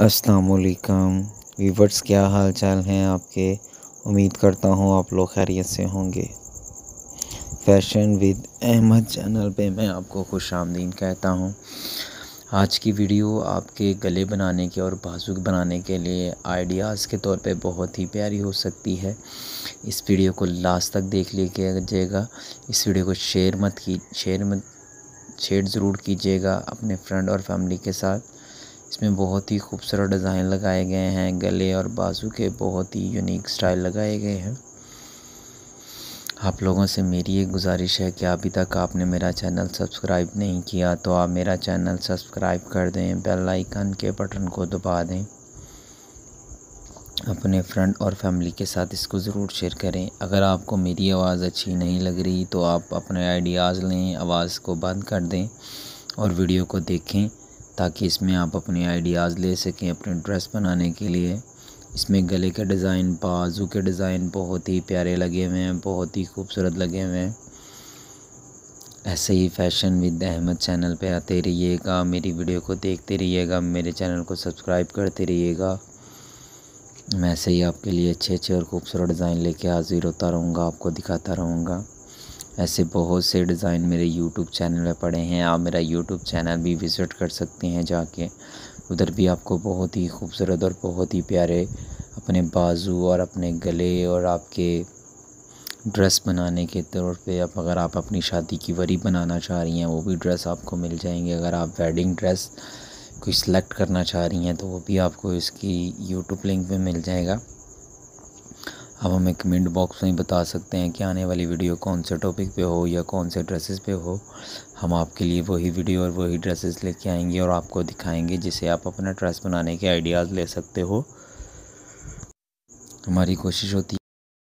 असलकम वीवर्स क्या हाल चाल हैं आपके उम्मीद करता हूँ आप लोग खैरियत से होंगे फैशन विद अहमद चैनल पे मैं आपको खुश आमदीन कहता हूँ आज की वीडियो आपके गले बनाने के और बाजुक बनाने के लिए आइडियाज़ के तौर पे बहुत ही प्यारी हो सकती है इस वीडियो को लास्ट तक देख लीजिएगा इस वीडियो को शेयर मत की शेयर मत शेयर ज़रूर कीजिएगा अपने फ्रेंड और फैमिली के साथ इसमें बहुत ही खूबसूरत डिज़ाइन लगाए गए हैं गले और बाजू के बहुत ही यूनिक स्टाइल लगाए गए हैं आप लोगों से मेरी ये गुजारिश है कि अभी तक आपने मेरा चैनल सब्सक्राइब नहीं किया तो आप मेरा चैनल सब्सक्राइब कर दें बेल आइकन के बटन को दबा दें अपने फ्रेंड और फैमिली के साथ इसको ज़रूर शेयर करें अगर आपको मेरी आवाज़ अच्छी नहीं लग रही तो आप अपने आइडियाज़ लें आवाज़ को बंद कर दें और वीडियो को देखें ताकि इसमें आप अपने आइडियाज़ ले सकें अपने ड्रेस बनाने के लिए इसमें गले के डिज़ाइन बाजू के डिज़ाइन बहुत ही प्यारे लगे हुए हैं बहुत ही खूबसूरत लगे हुए हैं ऐसे ही फैशन विद अहमद चैनल पे आते रहिएगा मेरी वीडियो को देखते रहिएगा मेरे चैनल को सब्सक्राइब करते रहिएगा मैं ऐसे ही आपके लिए अच्छे अच्छे और ख़ूबसूरत डिज़ाइन लेके हाज़िर होता रहूँगा आपको दिखाता रहूँगा ऐसे बहुत से डिज़ाइन मेरे यूट्यूब चैनल में पड़े हैं आप मेरा यूट्यूब चैनल भी विज़िट कर सकते हैं जाके उधर भी आपको बहुत ही खूबसूरत और बहुत ही प्यारे अपने बाजू और अपने गले और आपके ड्रेस बनाने के तौर पे आप अगर आप अपनी शादी की वरी बनाना चाह रही हैं वो भी ड्रेस आपको मिल जाएंगे अगर आप वेडिंग ड्रेस कोई सिलेक्ट करना चाह रही हैं तो वो भी आपको इसकी यूट्यूब लिंक में मिल जाएगा आप हमें कमेंट बॉक्स में बता सकते हैं कि आने वाली वीडियो कौन से टॉपिक पे हो या कौन से ड्रेसेस पे हो हम आपके लिए वही वीडियो और वही ड्रेसेस लेके आएंगे और आपको दिखाएंगे जिससे आप अपना ड्रेस बनाने के आइडियाज़ ले सकते हो हमारी कोशिश होती